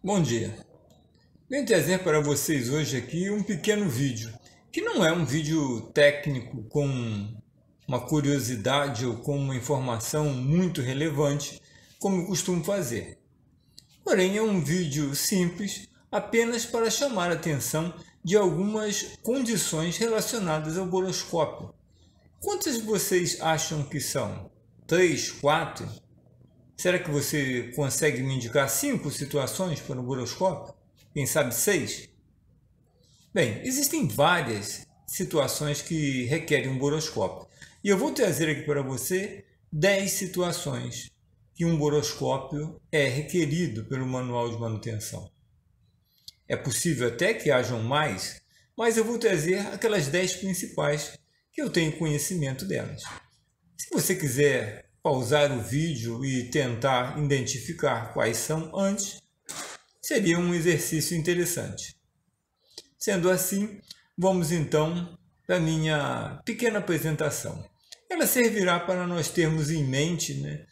Bom dia. Vim trazer para vocês hoje aqui um pequeno vídeo, que não é um vídeo técnico com uma curiosidade ou com uma informação muito relevante, como eu costumo fazer. Porém, é um vídeo simples apenas para chamar a atenção de algumas condições relacionadas ao boroscópio. Quantas vocês acham que são? Três, quatro? Será que você consegue me indicar cinco situações para um buroscópio? Quem sabe seis? Bem, existem várias situações que requerem um buroscópio. E eu vou trazer aqui para você dez situações que um boroscópio é requerido pelo manual de manutenção. É possível até que hajam mais, mas eu vou trazer aquelas dez principais que eu tenho conhecimento delas. Se você quiser pausar o vídeo e tentar identificar quais são antes seria um exercício interessante. Sendo assim, vamos então para minha pequena apresentação. Ela servirá para nós termos em mente né,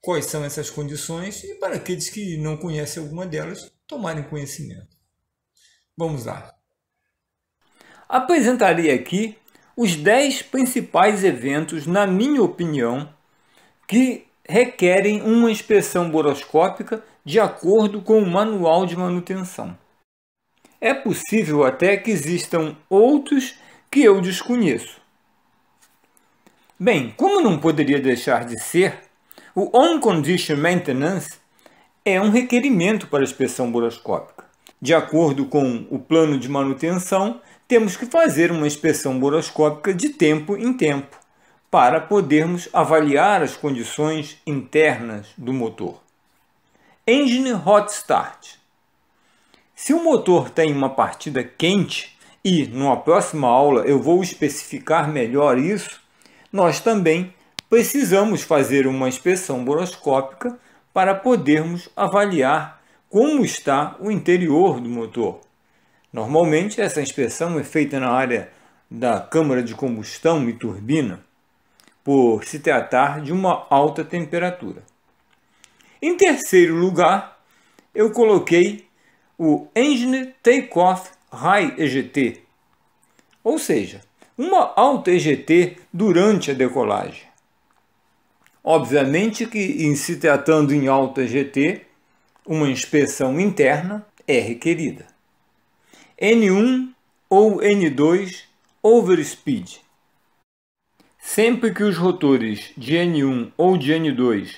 quais são essas condições e para aqueles que não conhecem alguma delas tomarem conhecimento. Vamos lá. Apresentarei aqui os 10 principais eventos, na minha opinião, que requerem uma inspeção boroscópica de acordo com o manual de manutenção. É possível até que existam outros que eu desconheço. Bem, como não poderia deixar de ser, o on-condition maintenance é um requerimento para a inspeção boroscópica. De acordo com o plano de manutenção, temos que fazer uma inspeção boroscópica de tempo em tempo para podermos avaliar as condições internas do motor. Engine Hot Start. Se o motor tem uma partida quente, e numa próxima aula eu vou especificar melhor isso, nós também precisamos fazer uma inspeção boroscópica para podermos avaliar como está o interior do motor. Normalmente essa inspeção é feita na área da câmara de combustão e turbina por se tratar de uma alta temperatura. Em terceiro lugar, eu coloquei o Engine Takeoff High EGT, ou seja, uma alta EGT durante a decolagem. Obviamente que, em se tratando em alta EGT, uma inspeção interna é requerida. N1 ou N2 overspeed Sempre que os rotores de N1 ou de N2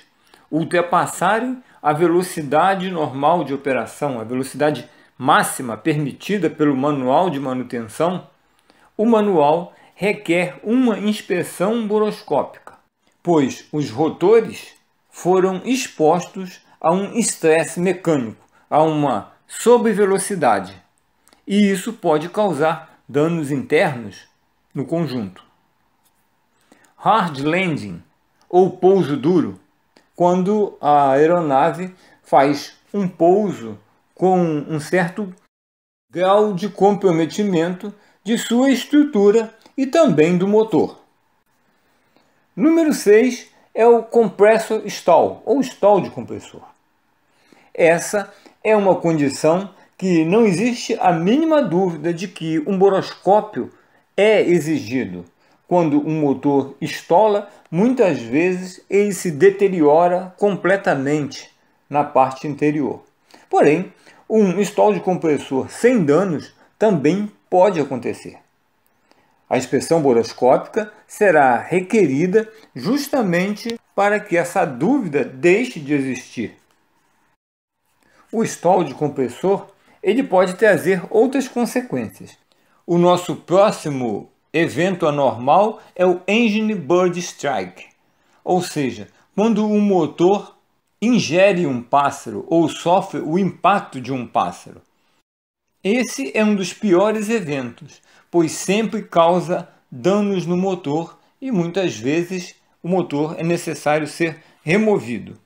ultrapassarem a velocidade normal de operação, a velocidade máxima permitida pelo manual de manutenção, o manual requer uma inspeção boroscópica, pois os rotores foram expostos a um estresse mecânico, a uma sobrevelocidade, e isso pode causar danos internos no conjunto hard landing, ou pouso duro, quando a aeronave faz um pouso com um certo grau de comprometimento de sua estrutura e também do motor. Número 6 é o compressor stall, ou stall de compressor. Essa é uma condição que não existe a mínima dúvida de que um boroscópio é exigido quando um motor estola, muitas vezes ele se deteriora completamente na parte interior. Porém, um estol de compressor sem danos também pode acontecer. A inspeção boroscópica será requerida justamente para que essa dúvida deixe de existir. O estol de compressor ele pode trazer outras consequências. O nosso próximo evento anormal é o engine bird strike, ou seja, quando um motor ingere um pássaro ou sofre o impacto de um pássaro. Esse é um dos piores eventos, pois sempre causa danos no motor e muitas vezes o motor é necessário ser removido.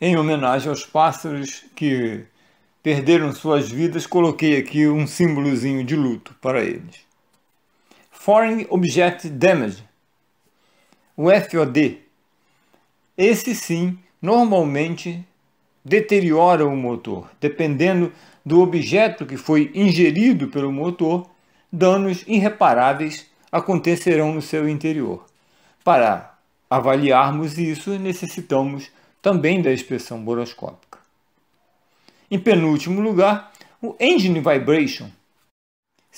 Em homenagem aos pássaros que perderam suas vidas, coloquei aqui um símbolozinho de luto para eles. Foreign Object Damage, o FOD. Esse sim, normalmente deteriora o motor, dependendo do objeto que foi ingerido pelo motor, danos irreparáveis acontecerão no seu interior. Para avaliarmos isso, necessitamos também da inspeção boroscópica. Em penúltimo lugar, o engine vibration,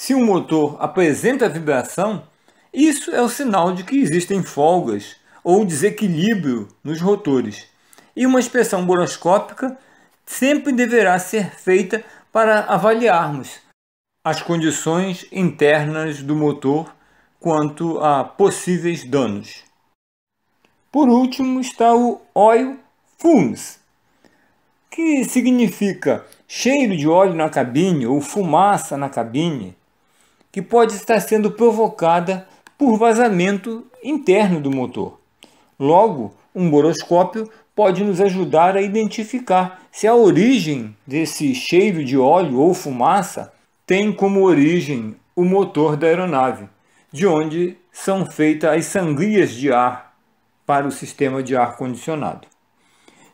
se um motor apresenta vibração, isso é o sinal de que existem folgas ou desequilíbrio nos rotores. E uma inspeção boroscópica sempre deverá ser feita para avaliarmos as condições internas do motor quanto a possíveis danos. Por último está o oil fumes, que significa cheiro de óleo na cabine ou fumaça na cabine, que pode estar sendo provocada por vazamento interno do motor. Logo, um boroscópio pode nos ajudar a identificar se a origem desse cheiro de óleo ou fumaça tem como origem o motor da aeronave, de onde são feitas as sangrias de ar para o sistema de ar condicionado.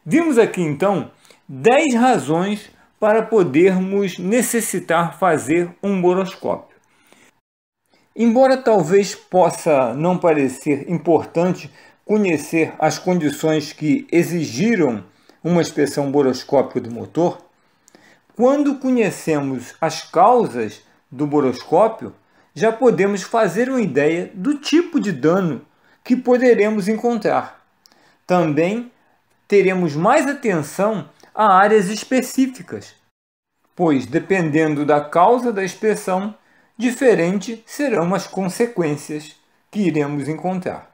Vimos aqui então 10 razões para podermos necessitar fazer um boroscópio. Embora talvez possa não parecer importante conhecer as condições que exigiram uma inspeção boroscópica do motor, quando conhecemos as causas do boroscópio, já podemos fazer uma ideia do tipo de dano que poderemos encontrar. Também teremos mais atenção a áreas específicas, pois dependendo da causa da inspeção, diferente serão as consequências que iremos encontrar.